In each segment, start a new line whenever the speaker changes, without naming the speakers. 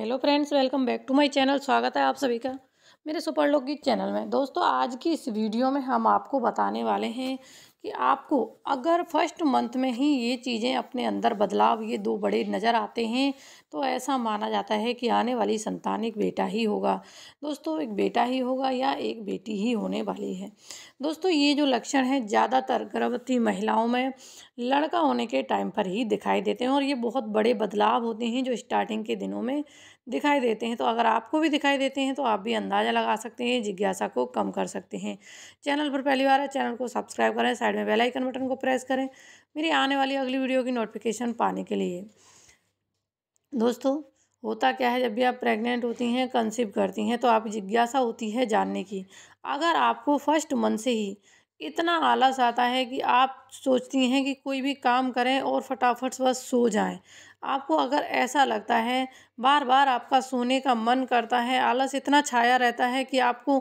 hello friends welcome back to my channel स्वागत है आप सभी का मेरे सुपर लोग चैनल में दोस्तों आज की इस वीडियो में हम आपको बताने वाले हैं कि आपको अगर फर्स्ट मंथ में ही ये चीज़ें अपने अंदर बदलाव ये दो बड़े नज़र आते हैं तो ऐसा माना जाता है कि आने वाली संतान एक बेटा ही होगा दोस्तों एक बेटा ही होगा या एक बेटी ही होने वाली है दोस्तों ये जो लक्षण हैं ज़्यादातर गर्भवती महिलाओं में लड़का होने के टाइम पर ही दिखाई देते हैं और ये बहुत बड़े बदलाव होते हैं जो स्टार्टिंग के दिनों में दिखाई देते हैं तो अगर आपको भी दिखाई देते हैं तो आप भी अंदाज़ा लगा सकते हैं जिज्ञासा को कम कर सकते हैं चैनल पर पहली बार है चैनल को सब्सक्राइब करें साइड में बेल आइकन बटन को प्रेस करें मेरी आने वाली अगली वीडियो की नोटिफिकेशन पाने के लिए दोस्तों होता क्या है जब भी आप प्रेग्नेंट होती हैं कंसीव करती हैं तो आप जिज्ञासा होती है जानने की अगर आपको फर्स्ट मंथ से ही इतना आलस आता है कि आप सोचती हैं कि कोई भी काम करें और फटाफट बस सो जाएं आपको अगर ऐसा लगता है बार बार आपका सोने का मन करता है आलस इतना छाया रहता है कि आपको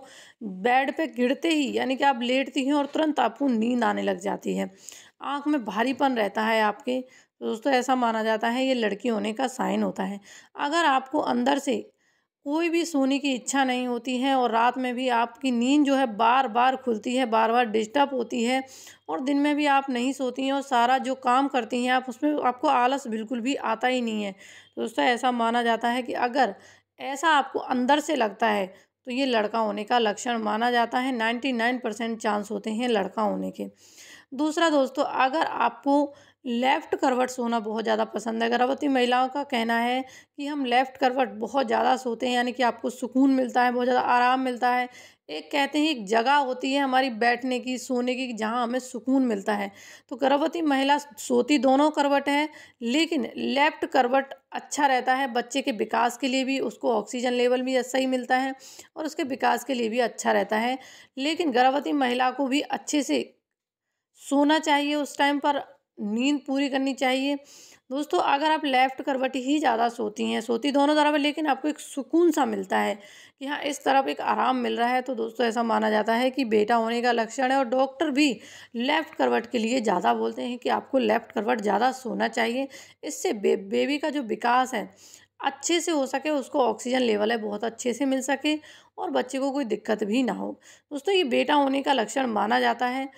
बेड पे गिरते ही यानी कि आप लेटती हैं और तुरंत आपको नींद आने लग जाती है आँख में भारीपन रहता है आपके दोस्तों ऐसा माना जाता है ये लड़की होने का साइन होता है अगर आपको अंदर से कोई भी सोने की इच्छा नहीं होती है और रात में भी आपकी नींद जो है बार बार खुलती है बार बार डिस्टर्ब होती है और दिन में भी आप नहीं सोती हैं और सारा जो काम करती हैं आप उसमें आपको आलस बिल्कुल भी आता ही नहीं है दोस्तों ऐसा माना जाता है कि अगर ऐसा आपको अंदर से लगता है तो ये लड़का होने का लक्षण माना जाता है नाइन्टी नाइन परसेंट चांस होते हैं लड़का होने के दूसरा दोस्तों अगर आपको लेफ़्ट करवट सोना बहुत ज़्यादा पसंद है गर्भवती महिलाओं का कहना है कि हम लेफ़्ट करवट बहुत ज़्यादा सोते हैं यानी कि आपको सुकून मिलता है बहुत ज़्यादा आराम मिलता है एक कहते हैं एक जगह होती है हमारी बैठने की सोने की जहाँ हमें सुकून मिलता है तो गर्भवती महिला सोती दोनों करवट है लेकिन लेफ्ट करवट अच्छा रहता है बच्चे के विकास के लिए भी उसको ऑक्सीजन लेवल भी सही मिलता है और उसके विकास के लिए भी अच्छा रहता है लेकिन गर्भवती महिला को भी अच्छे से सोना चाहिए उस टाइम पर नींद पूरी करनी चाहिए दोस्तों अगर आप लेफ़्ट करवट ही ज़्यादा सोती हैं सोती दोनों तरफ है लेकिन आपको एक सुकून सा मिलता है कि हाँ इस तरफ एक आराम मिल रहा है तो दोस्तों ऐसा माना जाता है कि बेटा होने का लक्षण है और डॉक्टर भी लेफ़्ट करवट के लिए ज़्यादा बोलते हैं कि आपको लेफ़्ट करवट ज़्यादा सोना चाहिए इससे बे, बेबी का जो विकास है अच्छे से हो सके उसको ऑक्सीजन लेवल है बहुत अच्छे से मिल सके और बच्चे को कोई दिक्कत भी ना हो दोस्तों ये बेटा होने का लक्षण माना जाता है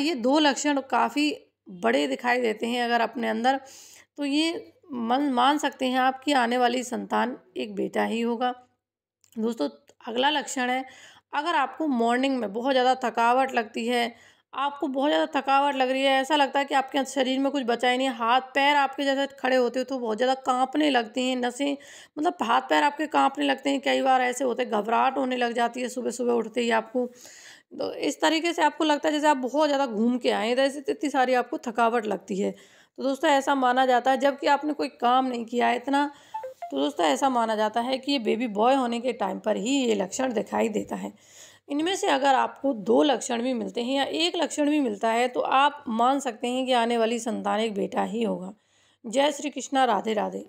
ये दो लक्षण काफ़ी बड़े दिखाई देते हैं अगर अपने अंदर तो ये मन मान सकते हैं आपकी आने वाली संतान एक बेटा ही होगा दोस्तों अगला लक्षण है अगर आपको मॉर्निंग में बहुत ज़्यादा थकावट लगती है आपको बहुत ज़्यादा थकावट लग रही है ऐसा लगता है कि आपके शरीर में कुछ बचा ही नहीं हाथ पैर आपके जैसे खड़े होते हो तो बहुत ज़्यादा कांपने लगते हैं नसें मतलब हाथ पैर आपके कांपने लगते हैं कई बार ऐसे होते हैं घबराहट होने लग जाती है सुबह सुबह उठते ही आपको तो इस तरीके से आपको लगता है जैसे आप बहुत ज़्यादा घूम के आए तो इतनी सारी आपको थकावट लगती है तो दोस्तों ऐसा माना जाता है जबकि आपने कोई काम नहीं किया है इतना तो दोस्तों ऐसा माना जाता है कि ये बेबी बॉय होने के टाइम पर ही ये लक्षण दिखाई देता है इनमें से अगर आपको दो लक्षण भी मिलते हैं या एक लक्षण भी मिलता है तो आप मान सकते हैं कि आने वाली संतान एक बेटा ही होगा जय श्री कृष्णा राधे राधे